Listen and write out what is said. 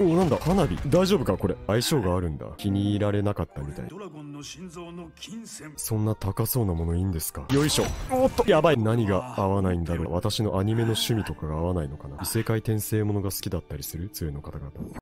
おなんだ花火大丈夫かこれ相性があるんだ気に入られなかったみたいドラゴンの心臓の金銭そんな高そうなものいいんですかよいしょおっとやばい何が合わないんだろう私のアニメの趣味とかが合わないのかな異世界転生ものが好きだったりする強いの方々